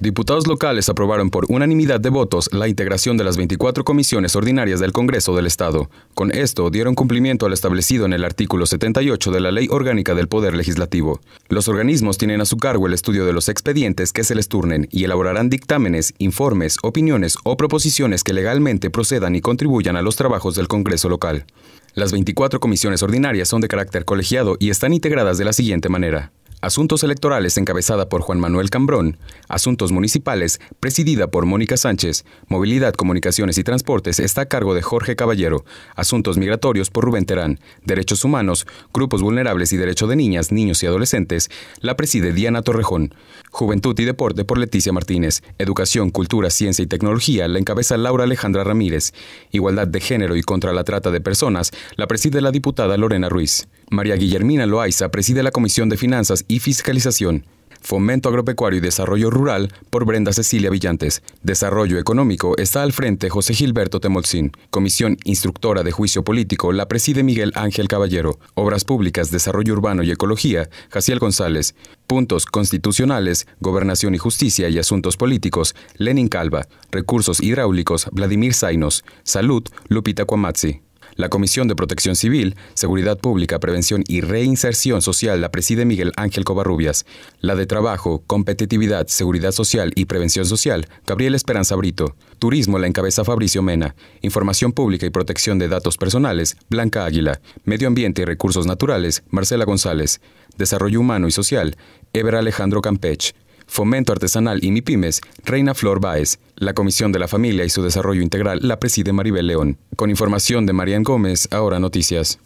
Diputados locales aprobaron por unanimidad de votos la integración de las 24 comisiones ordinarias del Congreso del Estado. Con esto dieron cumplimiento al establecido en el artículo 78 de la Ley Orgánica del Poder Legislativo. Los organismos tienen a su cargo el estudio de los expedientes que se les turnen y elaborarán dictámenes, informes, opiniones o proposiciones que legalmente procedan y contribuyan a los trabajos del Congreso local. Las 24 comisiones ordinarias son de carácter colegiado y están integradas de la siguiente manera. Asuntos Electorales encabezada por Juan Manuel Cambrón, Asuntos Municipales presidida por Mónica Sánchez, Movilidad, Comunicaciones y Transportes está a cargo de Jorge Caballero, Asuntos Migratorios por Rubén Terán, Derechos Humanos, Grupos Vulnerables y Derecho de Niñas, Niños y Adolescentes la preside Diana Torrejón, Juventud y Deporte por Leticia Martínez, Educación, Cultura, Ciencia y Tecnología la encabeza Laura Alejandra Ramírez, Igualdad de Género y contra la Trata de Personas la preside la diputada Lorena Ruiz. María Guillermina Loaiza preside la Comisión de Finanzas y Fiscalización, Fomento Agropecuario y Desarrollo Rural por Brenda Cecilia Villantes. Desarrollo Económico está al frente José Gilberto Temolzin. Comisión Instructora de Juicio Político la preside Miguel Ángel Caballero. Obras Públicas, Desarrollo Urbano y Ecología, Jaciel González. Puntos Constitucionales, Gobernación y Justicia y Asuntos Políticos, Lenin Calva. Recursos Hidráulicos, Vladimir Zainos. Salud, Lupita Cuamazzi. La Comisión de Protección Civil, Seguridad Pública, Prevención y Reinserción Social la preside Miguel Ángel Covarrubias. La de Trabajo, Competitividad, Seguridad Social y Prevención Social, Gabriel Esperanza Brito. Turismo la encabeza Fabricio Mena. Información Pública y Protección de Datos Personales, Blanca Águila. Medio Ambiente y Recursos Naturales, Marcela González. Desarrollo Humano y Social, Ever Alejandro Campech. Fomento Artesanal y MIPIMES, Reina Flor Báez. La Comisión de la Familia y su Desarrollo Integral la preside Maribel León. Con información de Marian Gómez, ahora noticias.